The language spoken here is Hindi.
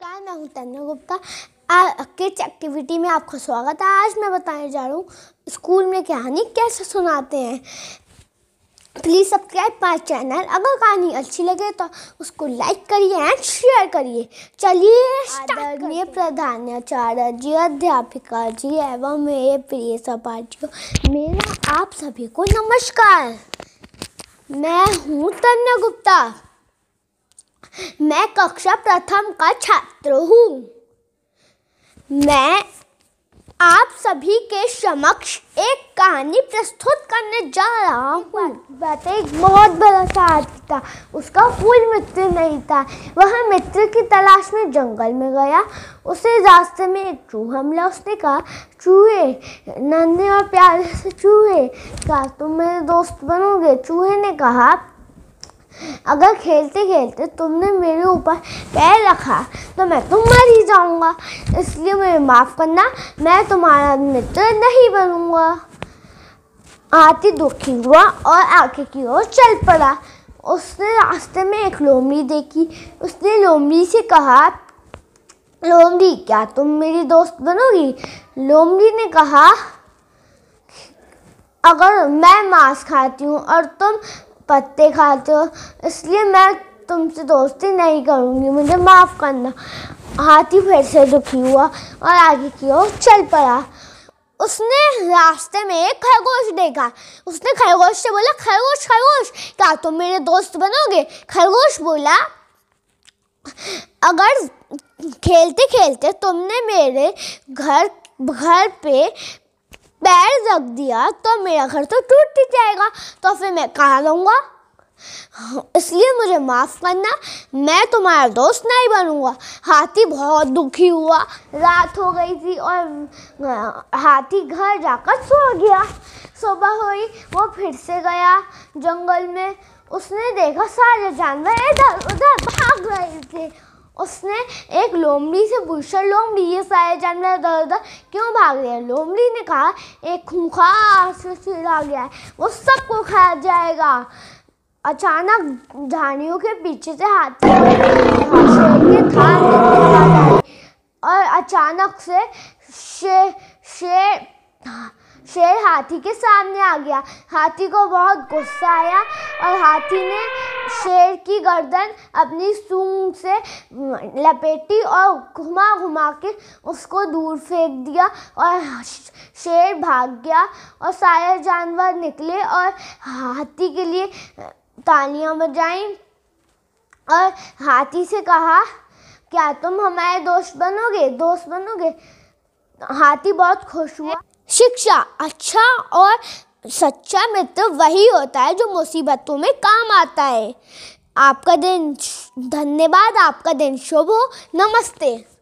नमस्कार मैं हूँ तन्या गुप्ता किड्स एक्टिविटी में आपका स्वागत है आज मैं बताने जा रहा हूँ स्कूल में कहानी कैसे सुनाते हैं प्लीज़ सब्सक्राइब माई चैनल अगर कहानी अच्छी लगे तो उसको लाइक करिए एंड शेयर करिए चलिए आदरणीय प्रधानाचार्य जी अध्यापिका जी एवं मेरे प्रिय सपाटियों मेरा आप सभी को नमस्कार मैं हूँ तन्या गुप्ता मैं कक्षा प्रथम का छात्र हूँ मैं आप सभी के समक्ष एक कहानी प्रस्तुत करने जा रहा हूँ बातें एक बहुत बड़ा साथ था उसका कोई मित्र नहीं था वह मित्र की तलाश में जंगल में गया उसे रास्ते में एक चूहा मिला उसने कहा चूहे नन्हे और प्यारे से चूहे क्या तुम मेरे दोस्त बनोगे चूहे ने कहा अगर खेलते खेलते तुमने मेरे ऊपर पैर रखा तो मैं तुम तो मर ही जाऊँगा इसलिए मुझे माफ़ करना मैं तुम्हारा मित्र नहीं बनूँगा आती दुखी हुआ और आगे की ओर चल पड़ा उसने रास्ते में एक लोमड़ी देखी उसने लोमड़ी से कहा लोमड़ी क्या तुम मेरी दोस्त बनोगी लोमड़ी ने कहा अगर मैं मांस खाती हूँ और तुम पत्ते खाते हो इसलिए मैं तुमसे दोस्ती नहीं करूँगी मुझे माफ़ करना हाथी फिर से दुखी हुआ और आगे की ओर चल पड़ा उसने रास्ते में एक खरगोश देखा उसने खरगोश से बोला खरगोश खरगोश क्या तुम मेरे दोस्त बनोगे खरगोश बोला अगर खेलते खेलते तुमने मेरे घर घर पे पैर रख दिया तो मेरा घर तो टूट ही जाएगा तो फिर मैं कहाँ रहूँगा इसलिए मुझे माफ़ करना मैं तुम्हारा दोस्त नहीं बनूंगा हाथी बहुत दुखी हुआ रात हो गई थी और हाथी घर जाकर सो गया सुबह हुई वो फिर से गया जंगल में उसने देखा सारे जानवर इधर उधर भाग रहे थे उसने एक लोमड़ी से पूछा लोमड़ी ये सारे जानवर इधर उधर क्यों भाग रहे हैं लोमड़ी ने कहा एक खूंखार से चिड़ा गया है वो सबको खा जाएगा अचानक झाड़ियों के पीछे से हाथी था और अचानक से शेर शेर शेर हाथी के सामने आ गया हाथी को बहुत गुस्सा आया और हाथी ने शेर की गर्दन अपनी सूंग से लपेटी और घुमा घुमा के उसको दूर फेंक दिया और शेर भाग गया और सारे जानवर निकले और हाथी के लिए तालियां बजाई और हाथी से कहा क्या तुम हमारे दोस्त बनोगे दोस्त बनोगे हाथी बहुत खुश हुआ शिक्षा अच्छा और सच्चा मित्र वही होता है जो मुसीबतों में काम आता है आपका दिन धन्यवाद आपका दिन शुभ हो नमस्ते